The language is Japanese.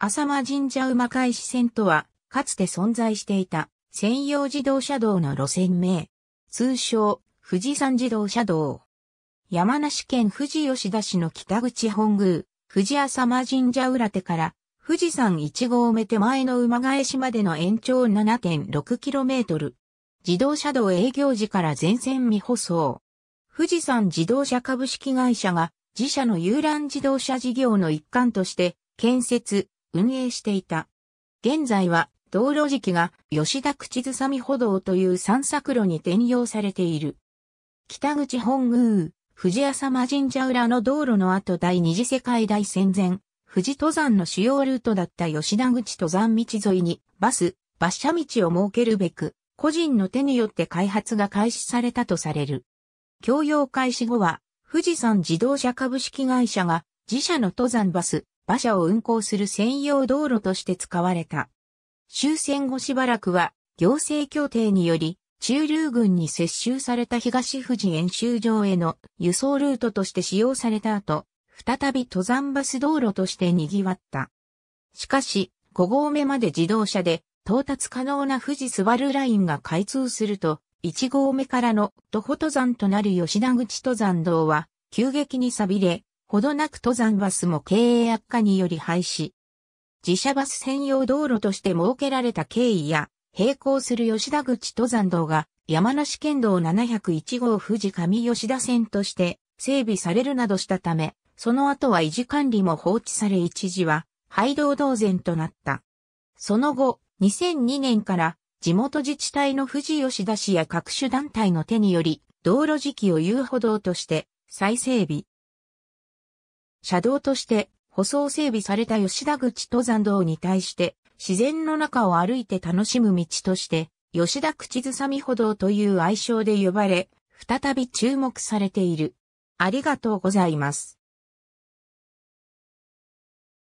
浅間神社馬返し線とは、かつて存在していた専用自動車道の路線名。通称、富士山自動車道。山梨県富士吉田市の北口本宮、富士浅間神社裏手から、富士山1号目手前の馬返しまでの延長 7.6km。自動車道営業時から全線未舗装。富士山自動車株式会社が自社の遊覧自動車事業の一環として建設、運営していた。現在は道路敷が吉田口ずさみ歩道という散策路に転用されている。北口本宮、藤浅間神社裏の道路の後第二次世界大戦前、富士登山の主要ルートだった吉田口登山道沿いにバス、馬車道を設けるべく、個人の手によって開発が開始されたとされる。供用開始後は、富士山自動車株式会社が自社の登山バス、馬車を運行する専用道路として使われた。終戦後しばらくは、行政協定により、中流軍に接収された東富士演習場への輸送ルートとして使用された後、再び登山バス道路として賑わった。しかし、5合目まで自動車で到達可能な富士スバルラインが開通すると、1合目からの徒歩登山となる吉田口登山道は急激に錆びれ、ほどなく登山バスも経営悪化により廃止。自社バス専用道路として設けられた経緯や、並行する吉田口登山道が山梨県道701号富士上吉田線として整備されるなどしたため、その後は維持管理も放置され一時は廃道同然となった。その後、2002年から地元自治体の富士吉田市や各種団体の手により、道路時期を遊歩道として再整備、車道として舗装整備された吉田口登山道に対して、自然の中を歩いて楽しむ道として、吉田口ずさみ歩道という愛称で呼ばれ、再び注目されている。ありがとうございます。